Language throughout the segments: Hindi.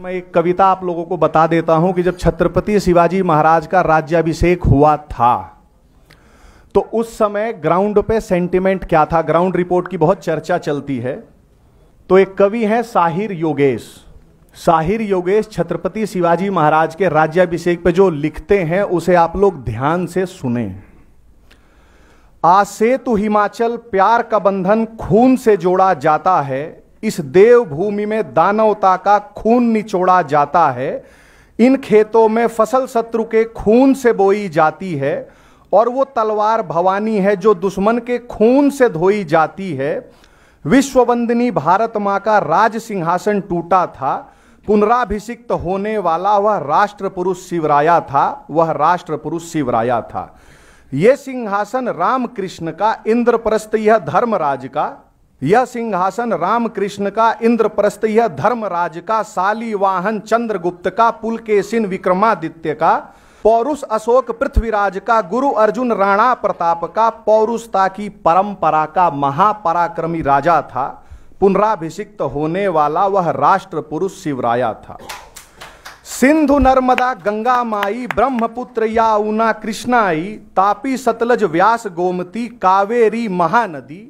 मैं एक कविता आप लोगों को बता देता हूं कि जब छत्रपति शिवाजी महाराज का राज्याभिषेक हुआ था तो उस समय ग्राउंड पे सेंटिमेंट क्या था ग्राउंड रिपोर्ट की बहुत चर्चा चलती है तो एक कवि है साहिर योगेश साहिर योगेश छत्रपति शिवाजी महाराज के राज्याभिषेक पे जो लिखते हैं उसे आप लोग ध्यान से सुने आसे तो हिमाचल प्यार का बंधन खून से जोड़ा जाता है इस भूमि में दानवता का खून निचोड़ा जाता है इन खेतों में फसल शत्रु के खून से बोई जाती है और वो तलवार भवानी है जो दुश्मन के खून से धोई जाती है विश्ववंदनी भारत माँ का राज सिंहासन टूटा था पुनराभिषिक्त होने वाला वह राष्ट्र पुरुष शिवराया था वह राष्ट्र पुरुष शिवराया था यह सिंहासन रामकृष्ण का इंद्रप्रस्थ यह धर्मराज का यह सिंहासन रामकृष्ण का इंद्रप्रस्थ यह धर्मराज का सालीवाहन चंद्रगुप्त का पुलकेशिन विक्रमादित्य का पौरुष अशोक पृथ्वीराज का गुरु अर्जुन राणा प्रताप का पौरुषता की परंपरा का महापराक्रमी राजा था पुनराभिषिक्त होने वाला वह राष्ट्र पुरुष शिवराया था सिंधु नर्मदा गंगा माई ब्रह्मपुत्र याउना कृष्णाई तापी सतलज व्यास गोमती कावेरी महानदी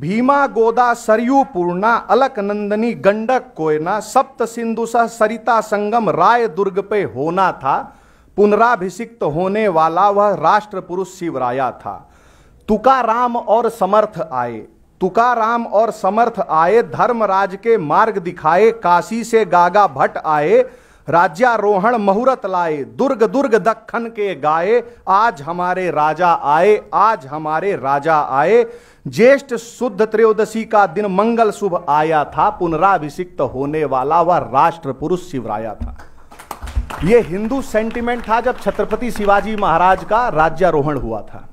भीमा गोदा सरयू पूर्णा अलक नंदनी गंडक कोयना सप्त सिंधु सह सरिता संगम राय दुर्ग पे होना था पुनराभिषिक्त होने वाला वह राष्ट्र पुरुष शिवराया था तुकाराम और समर्थ आए तुकाराम और समर्थ आए धर्मराज के मार्ग दिखाए काशी से गागा भट्ट आए राज्यारोहण मुहूर्त लाए दुर्ग दुर्ग दखन के गाए आज हमारे राजा आए आज हमारे राजा आए ज्येष्ठ शुद्ध त्रयोदशी का दिन मंगल शुभ आया था पुनराभिषिक्त होने वाला वह वा राष्ट्र पुरुष शिवराया था यह हिंदू सेंटिमेंट था जब छत्रपति शिवाजी महाराज का राज्यारोहण हुआ था